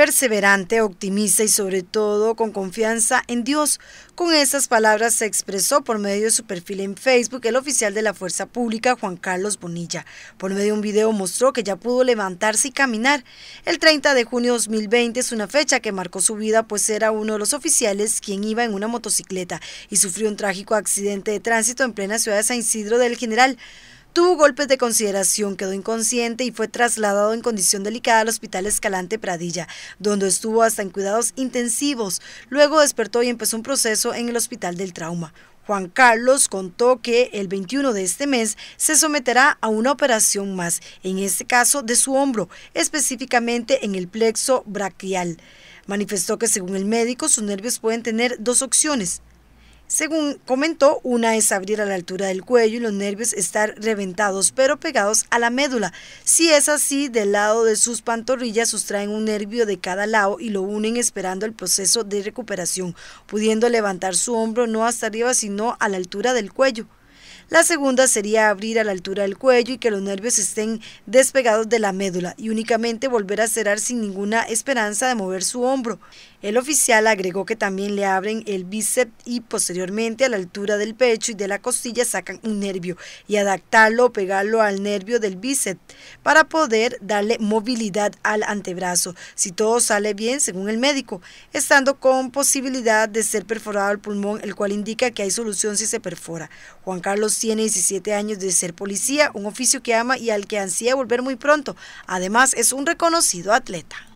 perseverante, optimista y sobre todo con confianza en Dios. Con esas palabras se expresó por medio de su perfil en Facebook el oficial de la Fuerza Pública, Juan Carlos Bonilla. Por medio de un video mostró que ya pudo levantarse y caminar. El 30 de junio de 2020 es una fecha que marcó su vida, pues era uno de los oficiales quien iba en una motocicleta y sufrió un trágico accidente de tránsito en plena ciudad de San Isidro del General. Tuvo golpes de consideración, quedó inconsciente y fue trasladado en condición delicada al Hospital Escalante Pradilla, donde estuvo hasta en cuidados intensivos. Luego despertó y empezó un proceso en el Hospital del Trauma. Juan Carlos contó que el 21 de este mes se someterá a una operación más, en este caso de su hombro, específicamente en el plexo brachial. Manifestó que según el médico sus nervios pueden tener dos opciones, según comentó, una es abrir a la altura del cuello y los nervios estar reventados pero pegados a la médula. Si es así, del lado de sus pantorrillas sustraen un nervio de cada lado y lo unen esperando el proceso de recuperación, pudiendo levantar su hombro no hasta arriba sino a la altura del cuello. La segunda sería abrir a la altura del cuello y que los nervios estén despegados de la médula y únicamente volver a cerrar sin ninguna esperanza de mover su hombro. El oficial agregó que también le abren el bíceps y posteriormente a la altura del pecho y de la costilla sacan un nervio y adaptarlo o pegarlo al nervio del bíceps para poder darle movilidad al antebrazo. Si todo sale bien, según el médico, estando con posibilidad de ser perforado el pulmón, el cual indica que hay solución si se perfora. Juan Carlos tiene 17 años de ser policía, un oficio que ama y al que ansía volver muy pronto. Además, es un reconocido atleta.